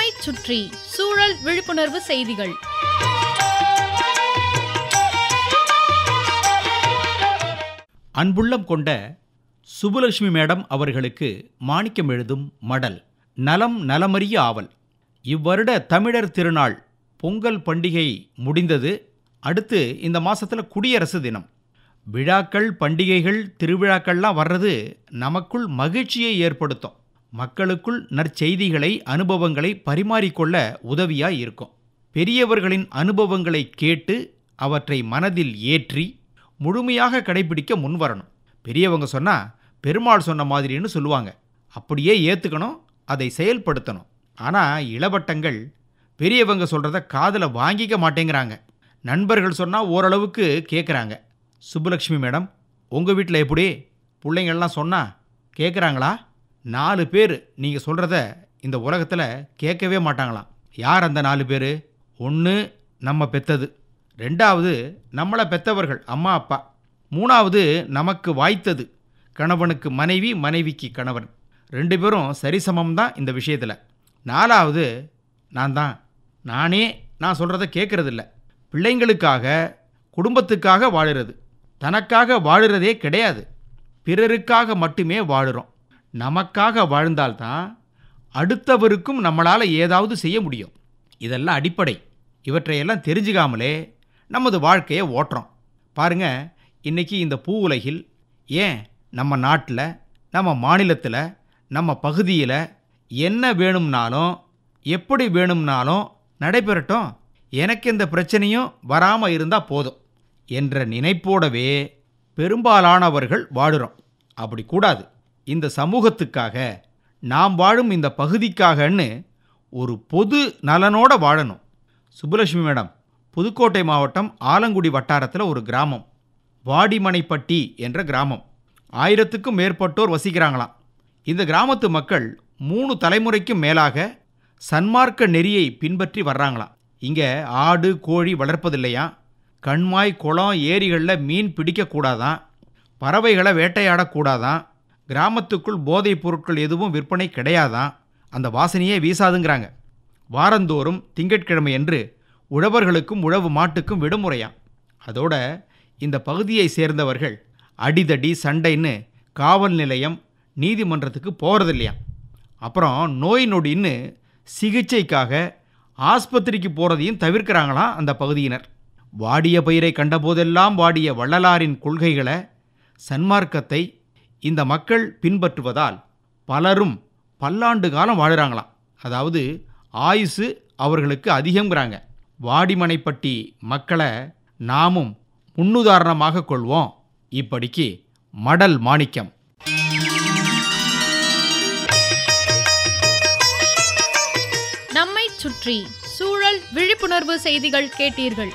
சுமை சுற்றி சூழல் விழிப்புணர்வு செய்திகள் அன்புள்ளம் கொண்ட சுபுலட்சுமி மேடம் அவர்களுக்கு மாணிக்கம் எழுதும் மடல் நலம் நலமறிய ஆவல் இவ்வருட தமிழர் திருநாள் பொங்கல் பண்டிகை முடிந்தது அடுத்து இந்த மாதத்தில் குடியரசு தினம் விழாக்கள் பண்டிகைகள் திருவிழாக்கள்லாம் வர்றது நமக்குள் மகிழ்ச்சியை ஏற்படுத்தும் மக்களுக்குள் நற்செய்திகளை அனுபவங்களை பரிமாறிக்கொள்ள உதவியாக இருக்கும் பெரியவர்களின் அனுபவங்களை கேட்டு அவற்றை மனதில் ஏற்றி முழுமையாக கடைபிடிக்க முன்வரணும் பெரியவங்க சொன்னால் பெருமாள் சொன்ன மாதிரின்னு சொல்லுவாங்க அப்படியே ஏற்றுக்கணும் அதை செயல்படுத்தணும் ஆனால் இளவட்டங்கள் பெரியவங்க சொல்கிறத காதில் வாங்கிக்க மாட்டேங்கிறாங்க நண்பர்கள் சொன்னால் ஓரளவுக்கு கேட்குறாங்க சுப்புலக்ஷ்மி மேடம் உங்கள் வீட்டில் எப்படி பிள்ளைங்கள்லாம் சொன்னால் கேட்குறாங்களா நாலு பேர் நீங்கள் சொல்கிறத இந்த உலகத்தில் கேட்கவே மாட்டாங்களாம் யார் அந்த நாலு பேர் ஒன்று நம்ம பெத்தது ரெண்டாவது நம்மளை பெத்தவர்கள் அம்மா அப்பா மூணாவது நமக்கு வாய்த்தது கணவனுக்கு மனைவி மனைவிக்கு கணவன் ரெண்டு பேரும் சரிசமம் தான் இந்த விஷயத்தில் நாலாவது நான் தான் நானே நான் சொல்கிறத கேட்குறதில்ல பிள்ளைங்களுக்காக குடும்பத்துக்காக வாழ்கிறது தனக்காக வாழ்கிறதே கிடையாது பிறருக்காக மட்டுமே வாழ்கிறோம் நமக்காக வாழ்ந்தால்தான் அடுத்தவருக்கும் நம்மளால் ஏதாவது செய்ய முடியும் இதெல்லாம் அடிப்படை இவற்றையெல்லாம் தெரிஞ்சுக்காமலே நமது வாழ்க்கையை ஓட்டுறோம் பாருங்கள் இன்றைக்கி இந்த பூ உலகில் ஏன் நம்ம நாட்டில் நம்ம மாநிலத்தில் நம்ம பகுதியில் என்ன வேணும்னாலும் எப்படி வேணும்னாலும் நடைபெறட்டும் எனக்கு எந்த பிரச்சனையும் வராமல் இருந்தால் போதும் என்ற நினைப்போடவே பெரும்பாலானவர்கள் வாடுறோம் அப்படி கூடாது இந்த சமூகத்துக்காக நாம் வாழும் இந்த பகுதிக்காகன்னு ஒரு பொது நலனோட வாழணும் சுப்புலட்சுமி மேடம் புதுக்கோட்டை மாவட்டம் ஆலங்குடி வட்டாரத்தில் ஒரு கிராமம் வாடிமனைப்பட்டி என்ற கிராமம் ஆயிரத்துக்கும் மேற்பட்டோர் வசிக்கிறாங்களாம் இந்த கிராமத்து மக்கள் மூணு தலைமுறைக்கும் மேலாக சன்மார்க்க நெறியை பின்பற்றி வர்றாங்களாம் இங்கே ஆடு கோழி வளர்ப்பதில்லையா கண்மாய் குளம் ஏரிகளில் மீன் பிடிக்கக்கூடாதான் பறவைகளை வேட்டையாடக்கூடாதான் கிராமத்துக்குள் போதைப் பொருட்கள் எதுவும் விற்பனை கிடையாதான் அந்த வாசனையே வீசாதுங்கிறாங்க வாரந்தோறும் திங்கட்கிழமை என்று உழவர்களுக்கும் உழவு மாட்டுக்கும் விடுமுறையாம் அதோட இந்த பகுதியை சேர்ந்தவர்கள் அடிதடி சண்டைன்னு காவல் நிலையம் நீதிமன்றத்துக்கு போகிறதில்லையாம் அப்புறம் நோய் நொடின்னு சிகிச்சைக்காக ஆஸ்பத்திரிக்கு போகிறதையும் தவிர்க்கிறாங்களாம் அந்த பகுதியினர் வாடிய பயிரை கண்டபோதெல்லாம் வாடிய வள்ளலாரின் கொள்கைகளை சன்மார்க்கத்தை இந்த மக்கள் பின்பற்றுவதால் பலரும் பல்லாண்டு காலம் வாழ்கிறாங்களாம் அதாவது ஆயுசு அவர்களுக்கு அதிகங்கிறாங்க வாடிமனைப்பட்டி மக்களை நாமும் முன்னுதாரணமாக கொள்வோம் இப்படிக்கு மடல் மாணிக்கம் நம்மை சுற்றி சூழல் விழிப்புணர்வு செய்திகள் கேட்டீர்கள்